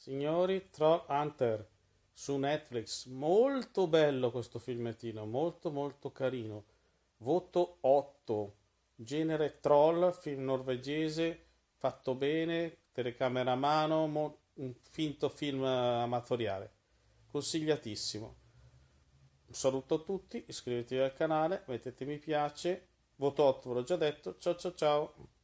Signori, Troll Hunter su Netflix, molto bello questo filmettino, molto molto carino. Voto 8. Genere troll, film norvegese, fatto bene, telecamera a mano, mo- un finto film eh, amatoriale. Consigliatissimo. Un saluto a tutti, iscrivetevi al canale, mettete mi piace. Voto 8 ve l'ho già detto. Ciao ciao ciao.